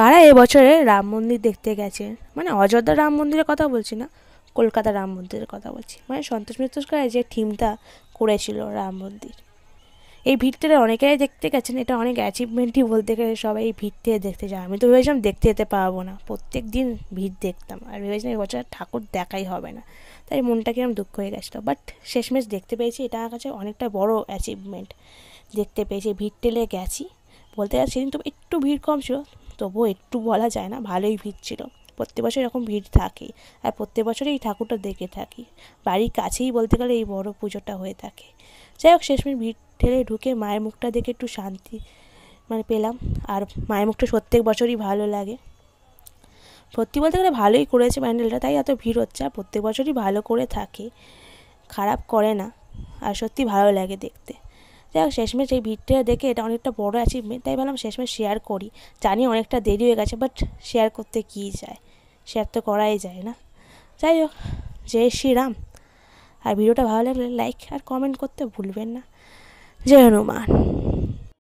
কারা এবছরে রাম মন্দির দেখতে গেছে মানে অযোধ্যা রাম মন্দিরের কথা বলছি না কলকাতা রাম মন্দিরের কথা বলছি মানে সন্তোষ মিত্রস্করের যে থিমটা করেছিল রাম মন্দির এই ভিড়টা অনেকেরাই দেখতে গেছেন এটা অনেক অ্যাচিভমেন্টই বলতে গেলে সবাই এই ভিড়তে দেখতে যায় আমি তো ভেবেছিলাম দেখতে যেতে পারবো না প্রত্যেক দিন ভিড় দেখতাম আর ভেবেছিলাম এবছর ঠাকুর দেখাই হবে না তাই মনটা কিরম দুঃখ হয়ে গেছিলো বাট শেষমেশ দেখতে পেয়েছি এটা আমার কাছে অনেকটা বড় অ্যাচিভমেন্ট দেখতে পেয়েছি ভিড় টেলে গেছি বলতে গেছি সেদিন তো একটু ভিড় কম ছিল তবুও একটু বলা যায় না ভালোই ভিড় ছিল প্রত্যেক বছর এরকম ভিড় থাকে আর প্রত্যেক বছরই এই ঠাকুরটা দেখে থাকি বাড়ির কাছেই বলতে গেলে এই বড় পুজোটা হয়ে থাকে যাই হোক শেষমেশ ভিড় ঠেলে ঢুকে মায়ের মুখটা দেখে একটু শান্তি মানে পেলাম আর মায়ের মুখটা প্রত্যেক বছরই ভালো লাগে সত্যি বলতে গেলে ভালোই করেছে প্যান্ডেলটা তাই এত ভিড় হচ্ছে আর প্রত্যেক বছরই ভালো করে থাকে খারাপ করে না আর সত্যি ভালো লাগে দেখতে যাই হোক শেষমেশ এই ভিডিওটা দেখে এটা অনেকটা বড় অ্যাচিভমেন্ট তাই ভাবলাম শেষমেশ শেয়ার করি জানি অনেকটা দেরি হয়ে গেছে বাট শেয়ার করতে কী যায় শেয়ার তো করাই যায় না যাই হোক জয় শ্রীরাম আর ভিডিওটা ভালো লাগলে লাইক আর কমেন্ট করতে ভুলবেন না জয় হনুমান